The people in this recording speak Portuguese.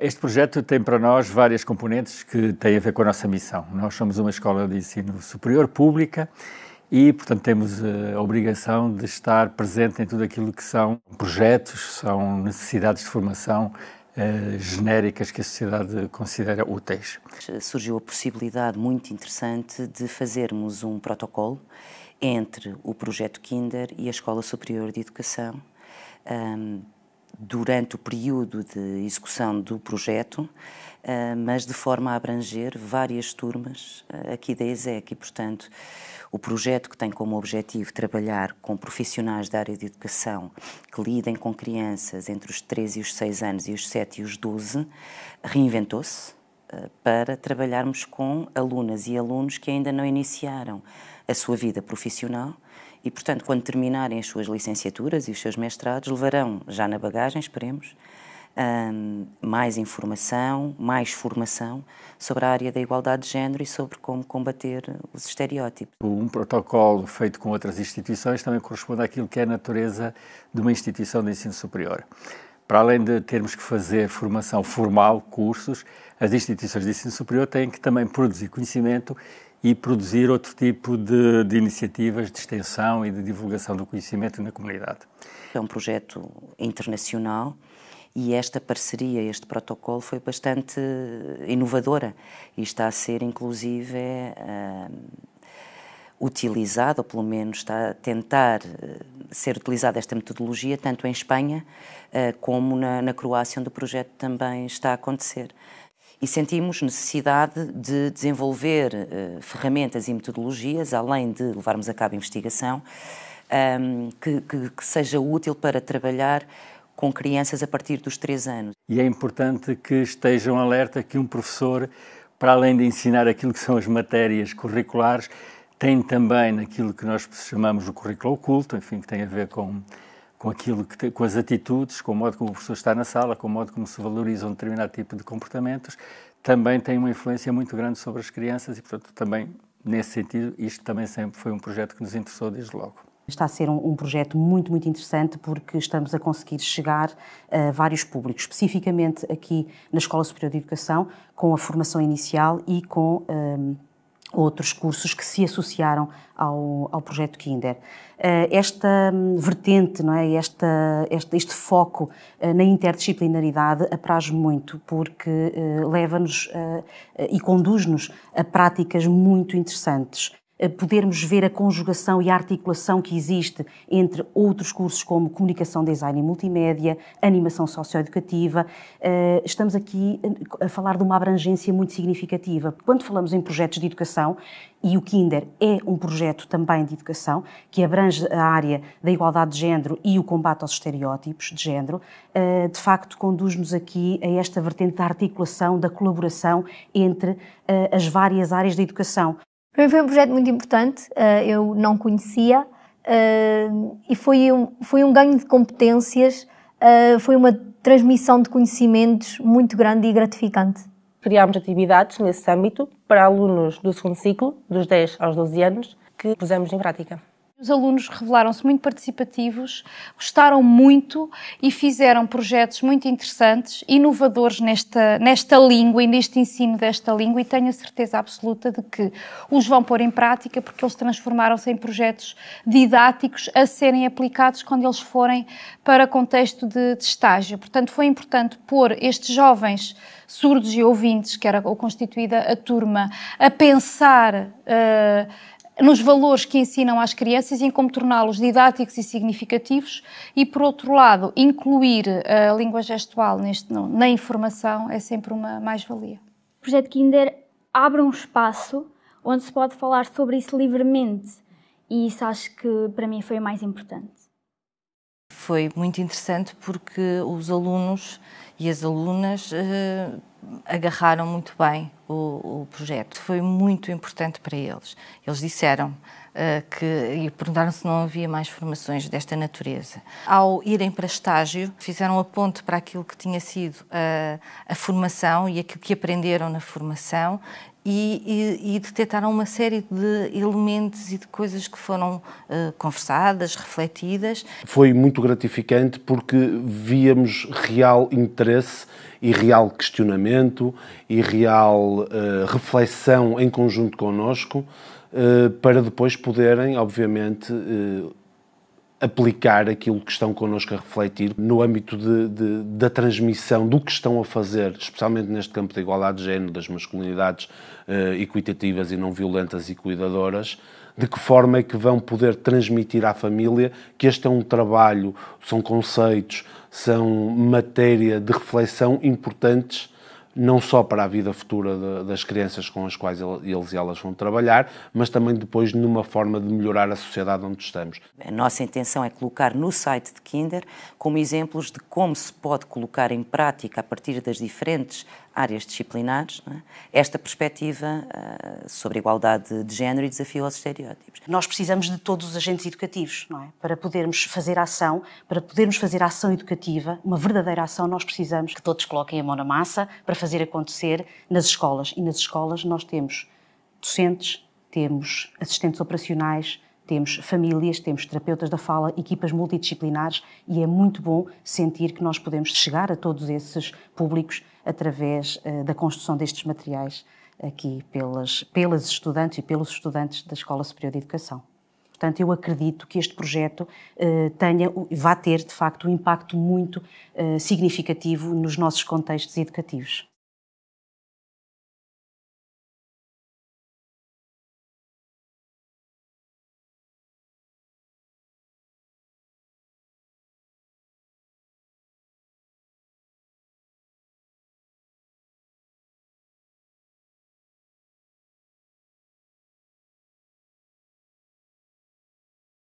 Este projeto tem para nós várias componentes que têm a ver com a nossa missão. Nós somos uma escola de ensino superior pública e, portanto, temos eh, a obrigação de estar presente em tudo aquilo que são projetos, são necessidades de formação eh, genéricas que a sociedade considera úteis. Surgiu a possibilidade muito interessante de fazermos um protocolo entre o projeto Kinder e a Escola Superior de Educação. Ehm, durante o período de execução do projeto, eh, mas de forma a abranger várias turmas eh, aqui da ESEC e, portanto, o projeto que tem como objetivo trabalhar com profissionais da área de educação que lidem com crianças entre os 3 e os 6 anos e os 7 e os 12, reinventou-se eh, para trabalharmos com alunas e alunos que ainda não iniciaram a sua vida profissional e, portanto, quando terminarem as suas licenciaturas e os seus mestrados, levarão já na bagagem, esperemos, um, mais informação, mais formação sobre a área da igualdade de género e sobre como combater os estereótipos. Um protocolo feito com outras instituições também corresponde àquilo que é a natureza de uma instituição de ensino superior. Para além de termos que fazer formação formal, cursos, as instituições de ensino superior têm que também produzir conhecimento e produzir outro tipo de, de, iniciativas de extensão e de divulgação do conhecimento na comunidade. É um projeto internacional e esta parceria, este protocolo foi bastante inovadora e está a ser, inclusive, utilizada eh, utilizado, ou pelo menos está a tentar eh, ser utilizada esta metodologia, tanto em Espanha eh, como na, na Croácia, onde o projeto também está a acontecer e sentimos necessidade de desenvolver uh, ferramentas e metodologias, além de levarmos a cabo investigação, um, que, que, que seja útil para trabalhar com crianças a partir dos 3 anos. E é importante que estejam alerta que um professor, para além de ensinar aquilo que são as matérias curriculares, tem também naquilo que nós chamamos de currículo oculto, enfim, que tem a ver com com aquilo que com as atitudes, com o modo como o professor está na sala, com o modo como se valorizam um determinado tipo de comportamentos, também tem uma influência muito grande sobre as crianças e, portanto, também nesse sentido, isto também sempre foi um projeto que nos interessou desde logo. Está a ser um, um, projeto muito, muito interessante porque estamos a conseguir chegar a eh, vários públicos, especificamente aqui na Escola Superior de Educação, com a formação inicial e com. Um ehm, outros cursos que se associaram ao, ao projeto Kinder. Eh, esta hum, vertente, não é? Esta, este, este foco eh, na interdisciplinaridade apraz muito, porque eh, leva-nos e conduz-nos a práticas muito interessantes podermos ver a conjugação e a articulação que existe entre outros cursos como comunicação, design e multimédia, animação socioeducativa. Eh, estamos aqui eh, a falar de uma abrangência muito significativa. Quando falamos em projetos de educação, e o Kinder é um projeto também de educação que abrange a área da igualdade de género e o combate aos estereótipos de género, eh, de facto conduz-nos aqui a esta vertente da articulação, da colaboração entre as várias áreas da educação. Para mim foi um projeto muito importante, eh, eu não conhecia eh, e foi um, foi um ganho de competências, eh, foi uma transmissão de conhecimentos muito grande e gratificante. Criámos atividades nesse âmbito para alunos do segundo ciclo, dos 10 aos 12 anos, que pusemos em prática. Os alunos revelaram-se muito participativos, gostaram muito e fizeram projetos muito interessantes, inovadores nesta, nesta língua e neste ensino desta língua, e tenho a certeza absoluta de que os vão pôr em prática porque eles transformaram-se em projetos didáticos a serem aplicados quando eles forem para contexto de, de estágio. Portanto, foi importante pôr estes jovens surdos e ouvintes, que era constituída a turma, a pensar. Uh, nos valores que ensinam às crianças e em como torná-los didáticos e significativos e, por outro lado, incluir eh, a língua gestual neste, na informação é sempre uma mais-valia. O projeto Kinder abre um espaço onde se pode falar sobre isso livremente e isso acho que para mim foi o mais importante. Foi muito interessante porque os alunos e as alunas uh, agarraram muito bem o, o, projeto. Foi muito importante para eles. Eles disseram uh, que e perguntaram se não havia mais formações desta natureza. Ao irem para estágio, fizeram a ponte para aquilo que tinha sido eh, a formação e aquilo que aprenderam na formação e, e, e, detectaram uma série de elementos e de coisas que foram uh, conversadas, refletidas. Foi muito gratificante porque víamos real interesse e real questionamento e real uh, reflexão em conjunto connosco uh, para depois poderem, obviamente, aplicar aquilo que estão connosco a refletir no âmbito de, de, da transmissão do que estão a fazer, especialmente neste campo da igualdade de género, das masculinidades uh, equitativas e não violentas e cuidadoras, de que forma é que vão poder transmitir à família que este é um trabalho, são conceitos, são matéria de reflexão importantes não só para a vida futura de, das crianças com as quais eles e elas vão trabalhar, mas também depois numa forma de melhorar a sociedade onde estamos. A nossa intenção é colocar no site de Kinder como exemplos de como se pode colocar em prática, a partir das diferentes áreas disciplinares, é? esta perspectiva uh, sobre a igualdade de género e desafio aos estereótipos. Nós precisamos de todos os agentes educativos, não é? Para podermos fazer ação, para podermos fazer ação educativa, uma verdadeira ação, nós precisamos que todos coloquem a mão na massa para fazer acontecer nas escolas. E nas escolas nós temos docentes, temos assistentes operacionais, temos famílias, temos terapeutas da fala, equipas multidisciplinares e é muito bom sentir que nós podemos chegar a todos esses públicos através uh, da construção destes materiais aqui pelas, pelas estudantes e pelos estudantes da Escola Superior de Educação. Portanto, eu acredito que este projeto uh, tenha, vá ter, de facto, um impacto muito uh, significativo nos nossos contextos educativos.